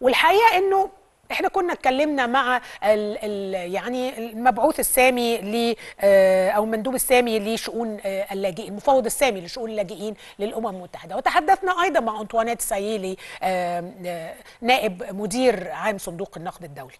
والحقيقه انه احنا كنا اتكلمنا مع الـ الـ يعني المبعوث السامي ل آه، او المندوب السامي لشؤون آه، اللاجئين المفوض السامي لشؤون اللاجئين للامم المتحده وتحدثنا ايضا مع انطوانيت سايلي آه، نائب مدير عام صندوق النقد الدولي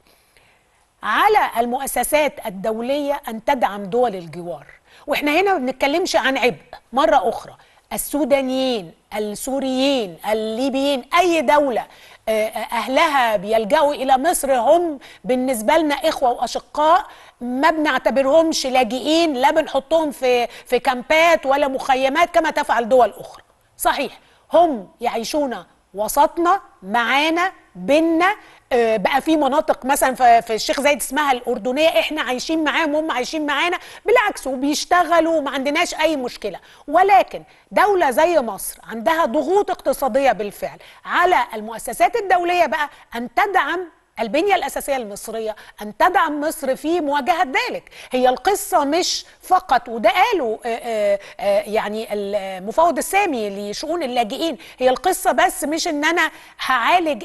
على المؤسسات الدوليه ان تدعم دول الجوار واحنا هنا ما بنتكلمش عن عبء مره اخرى السودانيين السوريين الليبيين أي دولة آه، آه، أهلها بيلجأوا إلى مصر هم بالنسبة لنا إخوة وأشقاء ما بنعتبرهمش لاجئين لا بنحطهم في في كامبات ولا مخيمات كما تفعل دول أخرى صحيح هم يعيشون وسطنا معانا بينا آه، بقى في مناطق مثلا في الشيخ زايد اسمها الاردنيه احنا عايشين معاهم وهم عايشين معانا بالعكس وبيشتغلوا وما عندناش اي مشكله ولكن دوله زي مصر عندها ضغوط اقتصاديه بالفعل على المؤسسات الدوليه بقى ان تدعم البنية الأساسية المصرية أن تدعم مصر في مواجهة ذلك هي القصة مش فقط وده قالوا آه، آه، آه، يعني المفوض السامي لشؤون اللاجئين هي القصة بس مش أن أنا هعالج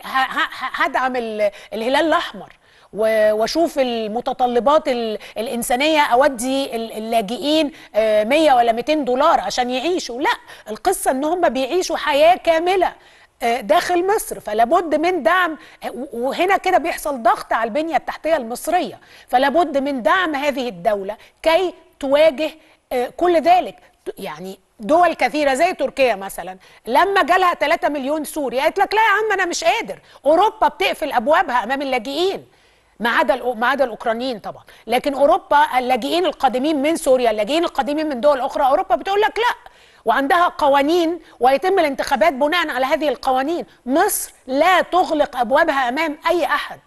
هدعم الهلال الأحمر واشوف المتطلبات الانسانيه اودي اللاجئين 100 ولا 200 دولار عشان يعيشوا لا القصه ان هم بيعيشوا حياه كامله آه، داخل مصر فلابد من دعم وهنا كده بيحصل ضغط على البنية التحتية المصرية فلابد من دعم هذه الدولة كي تواجه آه، كل ذلك يعني دول كثيرة زي تركيا مثلا لما جالها 3 مليون سوري قالت لك لا يا عم أنا مش قادر أوروبا بتقفل أبوابها أمام اللاجئين ما عدا ما عدا الاوكرانيين طبعا لكن اوروبا اللاجئين القادمين من سوريا اللاجئين القادمين من دول اخرى اوروبا بتقول لك لا وعندها قوانين ويتم الانتخابات بناء على هذه القوانين مصر لا تغلق أبوابها أمام أي أحد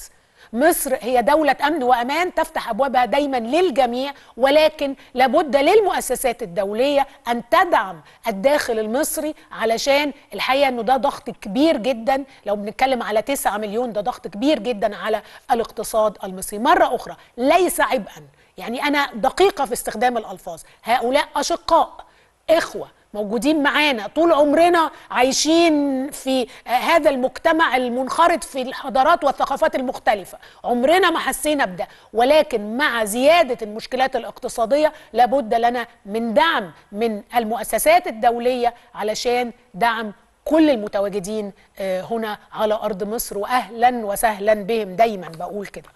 مصر هي دولة أمن وأمان تفتح أبوابها دايما للجميع ولكن لابد للمؤسسات الدولية أن تدعم الداخل المصري علشان الحقيقة أنه ده ضغط كبير جدا لو بنتكلم على 9 مليون ده ضغط كبير جدا على الاقتصاد المصري مرة أخرى ليس عبئا يعني أنا دقيقة في استخدام الألفاظ هؤلاء أشقاء إخوة موجودين معانا طول عمرنا عايشين في هذا المجتمع المنخرط في الحضارات والثقافات المختلفة عمرنا ما حسينا بده ولكن مع زيادة المشكلات الاقتصادية لابد لنا من دعم من المؤسسات الدولية علشان دعم كل المتواجدين آه، هنا على أرض مصر وأهلا وسهلا بهم دايما بقول كده